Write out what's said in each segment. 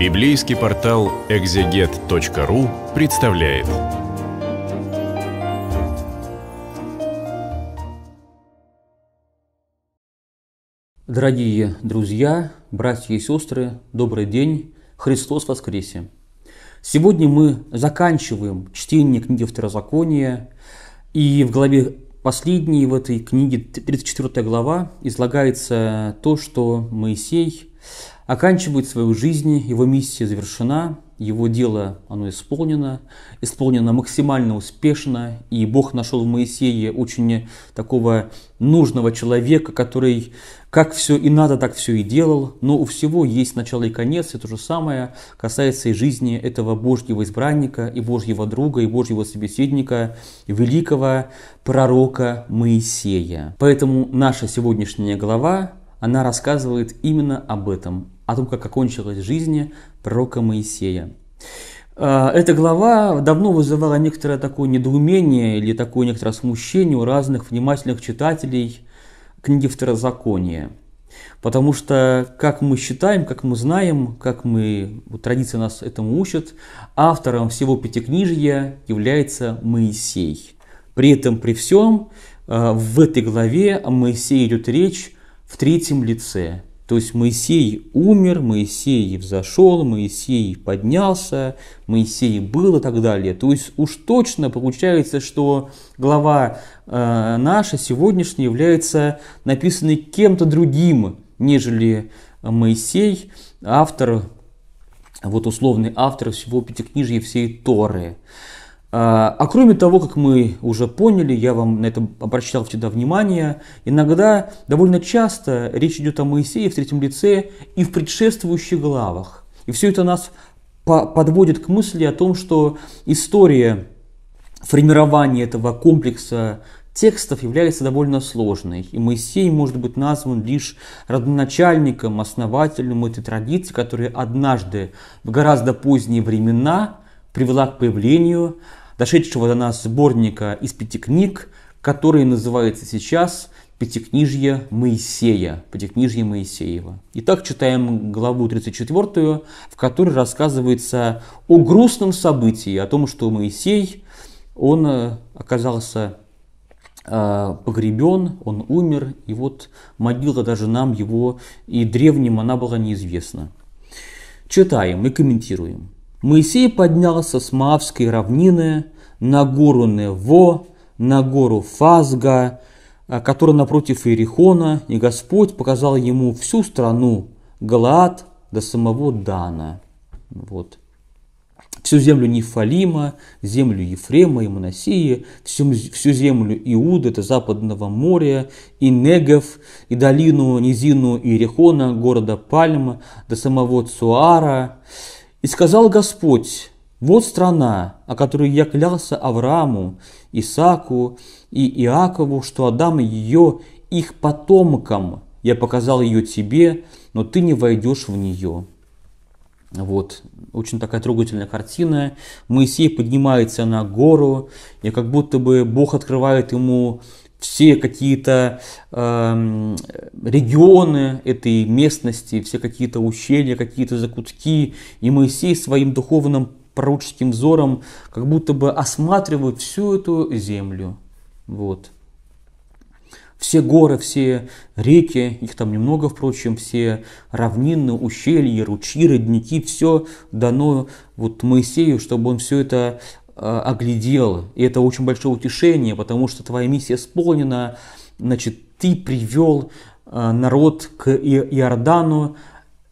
Библейский портал экзегет.ру представляет. Дорогие друзья, братья и сестры, добрый день! Христос воскресе! Сегодня мы заканчиваем чтение книги Второзакония, и в главе последней в этой книге, 34 глава, излагается то, что Моисей оканчивает свою жизнь, его миссия завершена, его дело, оно исполнено, исполнено максимально успешно, и Бог нашел в Моисее очень такого нужного человека, который как все и надо, так все и делал, но у всего есть начало и конец, и то же самое касается и жизни этого Божьего избранника, и Божьего друга, и Божьего собеседника, и великого пророка Моисея. Поэтому наша сегодняшняя глава она рассказывает именно об этом, о том, как окончилась жизнь пророка Моисея. А, эта глава давно вызывала некоторое такое недоумение или такое некоторое смущение у разных внимательных читателей книги Второзакония. Потому что, как мы считаем, как мы знаем, как мы, вот традиция нас этому учит, автором всего Пятикнижья является Моисей. При этом, при всем, а, в этой главе о Моисее идет речь в третьем лице. То есть Моисей умер, Моисей взошел, Моисей поднялся, Моисей был и так далее. То есть уж точно получается, что глава э, наша сегодняшняя является написанной кем-то другим, нежели Моисей, автор, вот условный автор всего Пятикнижья всей Торы. А, а кроме того, как мы уже поняли, я вам на это обращал всегда внимание, иногда, довольно часто речь идет о Моисее в третьем лице и в предшествующих главах. И все это нас подводит к мысли о том, что история формирования этого комплекса текстов является довольно сложной, и Моисей может быть назван лишь родоначальником, основателем этой традиции, которая однажды в гораздо поздние времена привела к появлению дошедшего до нас сборника из пяти книг, который называется сейчас Пятикнижье Моисея, Пятикнижье Моисеева. Итак, читаем главу 34, в которой рассказывается о грустном событии, о том, что Моисей, он э, оказался э, погребен, он умер, и вот могила даже нам его и древним она была неизвестна. Читаем и комментируем. Моисей поднялся с Маавской равнины на гору Нево, на гору Фазга, а, которая напротив Иерихона, и Господь показал ему всю страну, Галаад до самого Дана. Вот. Всю землю Нефалима, землю Ефрема и Моносии, всю, всю землю Иуды до Западного моря, и Негов, и долину, низину Иерихона, города Пальма, до самого Цуара, и сказал Господь, вот страна, о которой я клялся Аврааму, Исааку и Иакову, что отдам ее их потомкам. Я показал ее тебе, но ты не войдешь в нее. Вот, очень такая трогательная картина. Моисей поднимается на гору, и как будто бы Бог открывает ему все какие-то э, регионы этой местности, все какие-то ущелья, какие-то закутки. И Моисей своим духовным пророческим взором как будто бы осматривает всю эту землю. Вот. Все горы, все реки, их там немного, впрочем, все равнины, ущелья, ручьи, родники, все дано вот Моисею, чтобы он все это Э, оглядел. И это очень большое утешение, потому что твоя миссия исполнена. Значит, ты привел э, народ к Иордану,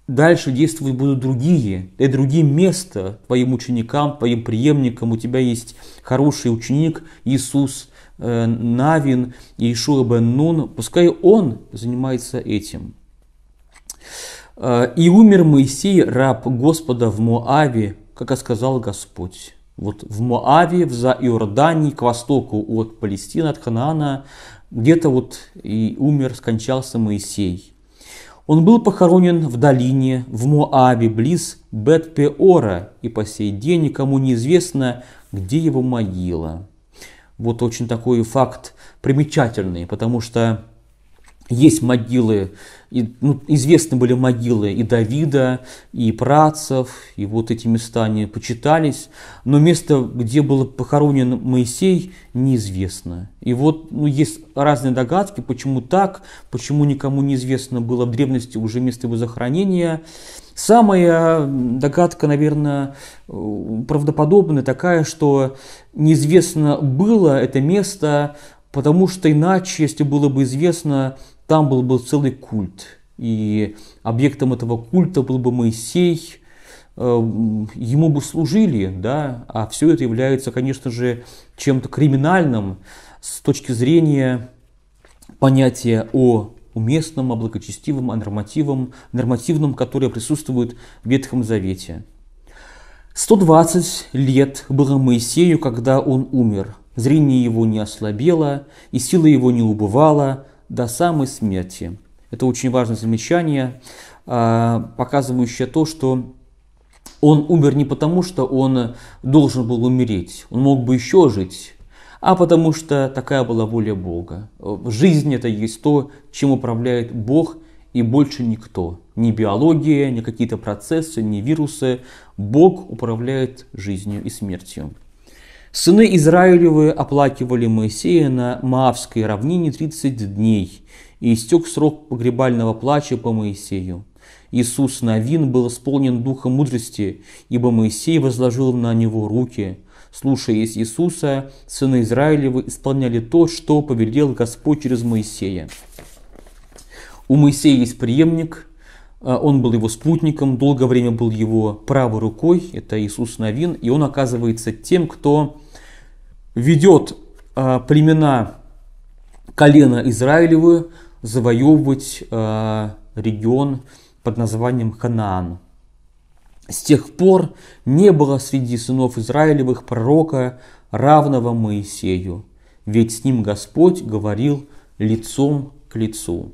дальше действовать будут другие, дай другим место твоим ученикам, твоим преемникам. У тебя есть хороший ученик Иисус э, Навин, Иешуа бен Нун. Пускай он занимается этим. Э, «И умер Моисей, раб Господа в Моаве, как и сказал Господь» вот в Моаве, в Иордании, к востоку от Палестины, от Ханаана, где-то вот и умер, скончался Моисей. Он был похоронен в долине, в Моаве близ Бет-Пеора, и по сей день никому неизвестно, где его могила. Вот очень такой факт примечательный, потому что есть могилы, и, ну, известны были могилы и Давида, и працев, и вот эти места они почитались, но место, где был похоронен Моисей, неизвестно. И вот ну, есть разные догадки, почему так, почему никому неизвестно было в древности уже место его захоронения. Самая догадка, наверное, э, правдоподобная такая, что неизвестно было это место, потому что иначе, если было бы известно, там был бы целый культ. И объектом этого культа был бы Моисей, э, ему бы служили, да, а все это является, конечно же, чем-то криминальным с точки зрения понятия о уместном, о благочестивом, о нормативном, нормативном, которое присутствует в Ветхом Завете. 120 лет было Моисею, когда он умер. Зрение его не ослабело, и сила его не убывала, до самой смерти. Это очень важное замечание, а, показывающее то, что он умер не потому, что он должен был умереть, он мог бы еще жить, а потому что такая была воля Бога. Жизнь это есть то, чем управляет Бог и больше никто. Ни биология, ни какие-то процессы, ни вирусы. Бог управляет жизнью и смертью. Сыны Израилевы оплакивали Моисея на Маавской равнине 30 дней, и истек срок погребального плача по Моисею. Иисус Навин был исполнен духом мудрости, ибо Моисей возложил на него руки. Слушаясь Иисуса, сыны Израилевы исполняли то, что повелел Господь через Моисея. У Моисея есть преемник, а, он был его спутником, долгое время был его правой рукой, это Иисус Новин, и он оказывается тем, кто ведет а, племена колена Израилевы завоевывать а, регион под названием Ханаан. С тех пор не было среди сынов Израилевых пророка, равного Моисею, ведь с ним Господь говорил лицом к лицу.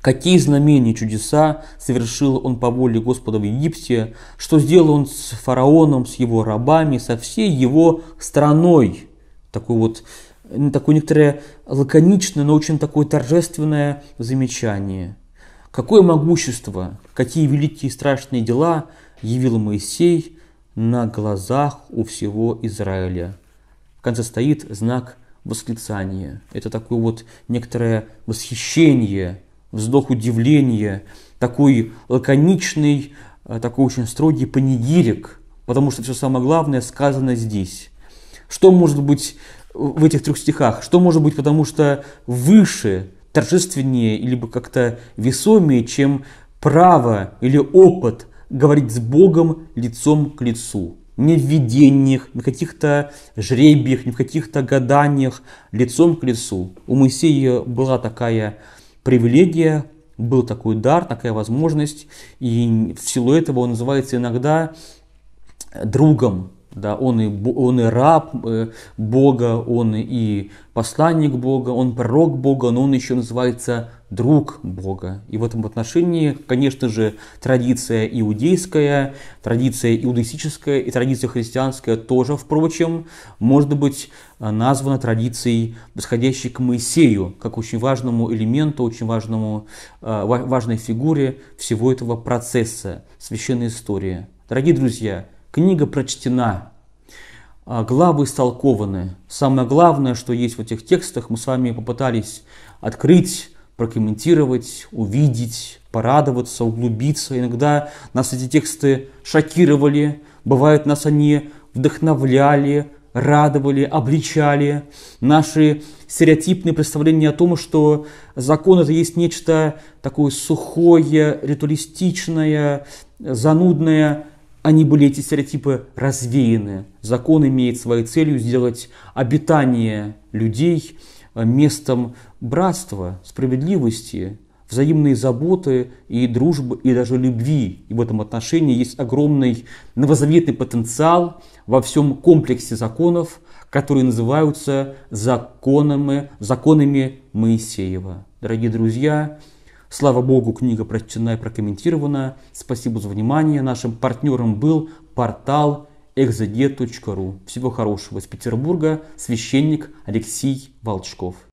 Какие знамения чудеса совершил он по воле Господа в Египте, что сделал он с фараоном, с его рабами, со всей его страной. Такое вот, такое некоторое лаконичное, но очень такое торжественное замечание. Какое могущество, какие великие и страшные дела явил Моисей на глазах у всего Израиля. В конце стоит знак восклицания. Это такое вот некоторое восхищение – вздох удивления, такой лаконичный, э, такой очень строгий панигирик, потому что все самое главное сказано здесь. Что может быть в этих трех стихах? Что может быть, потому что выше, торжественнее или бы как-то весомее, чем право или опыт говорить с Богом лицом к лицу? Не в видениях, не в каких-то жребиях, не в каких-то гаданиях, лицом к лицу. У Моисея была такая привилегия, был такой дар, такая возможность, и в силу этого он называется иногда другом да, он, и, он и раб э, Бога, он и посланник Бога, он пророк Бога, но он еще называется друг Бога. И в этом отношении, конечно же, традиция иудейская, традиция иудаистическая и традиция христианская тоже, впрочем, может быть названа традицией, восходящей к Моисею, как очень важному элементу, очень важному, э, важной фигуре всего этого процесса, священной истории. Дорогие друзья, Книга прочтена, а, главы истолкованы. Самое главное, что есть в этих текстах, мы с вами попытались открыть, прокомментировать, увидеть, порадоваться, углубиться. Иногда нас эти тексты шокировали, бывают нас они вдохновляли, радовали, обличали. Наши стереотипные представления о том, что закон это есть нечто такое сухое, ритуалистичное, занудное, они были, эти стереотипы, развеяны. Закон имеет своей целью сделать обитание людей э, местом братства, справедливости, взаимной заботы и дружбы, и даже любви. И в этом отношении есть огромный новозаветный потенциал во всем комплексе законов, которые называются законами, законами Моисеева. Дорогие друзья, Слава богу, книга прочитана и прокомментирована. Спасибо за внимание. Нашим партнером был портал exeget.ru. Всего хорошего из Петербурга. Священник Алексей Волчков.